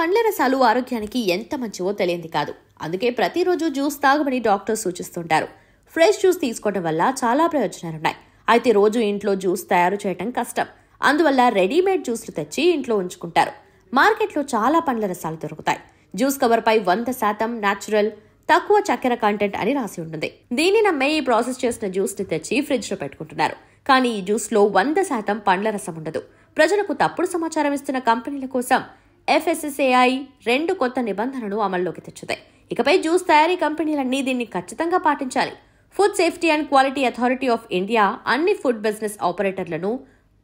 పండ్ల రసాలు ఆరోగ్యానికి ఎంత మంచివో తెలియంది కాదు అందుకే ప్రతిరోజు జ్యూస్ తాగమని డాక్టర్ సూచిస్తుంటారు ఫ్రెష్ జ్యూస్ తీసుకోవడం వల్ల చాలా ప్రయోజనాలున్నాయి అయితే రోజు ఇంట్లో జ్యూస్ తయారు చేయడం కష్టం అందువల్ల రెడీమేడ్ జ్యూస్లు తెచ్చి ఇంట్లో ఉంచుకుంటారు మార్కెట్లో చాలా పండ్ల రసాలు దొరుకుతాయి జ్యూస్ కవర్పై వంద శాతం న్యాచురల్ తక్కువ చక్కెర కంటెంట్ అని రాసి ఉంటుంది దీన్ని నమ్మే ఈ ప్రాసెస్ చేసిన జ్యూస్ని తెచ్చి ఫ్రిడ్జ్లో పెట్టుకుంటున్నారు కానీ ఈ జ్యూస్లో వంద శాతం పండ్ల రసం ఉండదు ప్రజలకు తప్పుడు సమాచారం ఇస్తున్న కంపెనీల కోసం ఎఫ్ఎస్ఎస్ఏఐ రెండు కొత్త నిబంధనలు అమల్లోకి తెచ్చుతాయి ఇకపై జ్యూస్ తయారీ కంపెనీలన్నీ దీన్ని ఖచ్చితంగా పాటించాలి food safety and quality authority of India అన్ని ఫుడ్ బిజినెస్ ఆపరేటర్లను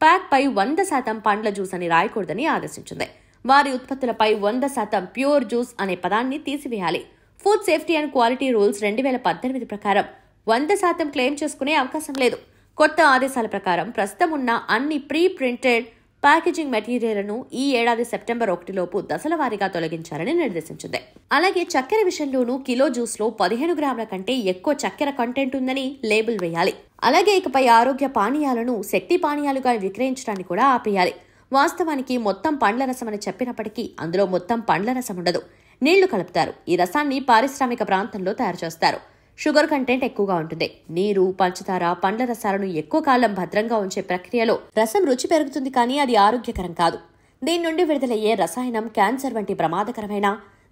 ప్యాక్పై వంద శాతం పండ్ల జ్యూస్ అని రాయకూడదని ఆదేశించింది వారి ఉత్పత్తులపై వంద శాతం ప్యూర్ జ్యూస్ అనే పదాన్ని తీసివేయాలి food safety and quality rules రెండు వేల పద్దెనిమిది ప్రకారం వంద శాతం క్లెయిమ్ చేసుకునే అవకాశం లేదు కొత్త ఆదేశాల ప్రకారం ప్రస్తుతం ఉన్న అన్ని ప్రీ ప్రింటెడ్ ప్యాకేజింగ్ మెటీరియల్ను ఈ ఏడాది సెప్టెంబర్ ఒకటిలోపు దశల వారీగా తొలగించాలని నిర్దేశించింది అలాగే చక్కెర విషయంలోనూ కిలో జ్యూస్లో పదిహేను గ్రాముల కంటే ఎక్కువ చక్కెర కంటెంట్ ఉందని లేబుల్ వేయాలి అలాగే ఇకపై ఆరోగ్య పానీయాలను శక్తి పానీయాలుగా విక్రయించడాన్ని కూడా ఆపేయాలి వాస్తవానికి మొత్తం పండ్ల రసం అని చెప్పినప్పటికీ అందులో మొత్తం పండ్ల రసం ఉండదు నీళ్లు కలుపుతారు ఈ రసాన్ని పారిశ్రామిక ప్రాంతంలో తయారు చేస్తారు షుగర్ కంటెంట్ ఎక్కువగా ఉంటుంది నీరు పంచదార పండ్ల రసాలను ఎక్కువ కాలం భద్రంగా ఉంచే ప్రక్రియలో రసం రుచి పెరుగుతుంది కానీ అది ఆరోగ్యకరం కాదు దీని నుండి విడుదలయ్యే రసాయనం క్యాన్సర్ వంటి ప్రమాదకరమైన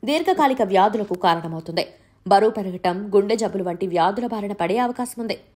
దీర్ఘకాలిక వ్యాధులకు కారణమవుతుంది బరువు పెరగటం గుండె జబ్బులు వంటి వ్యాధుల బారిన పడే అవకాశం ఉంది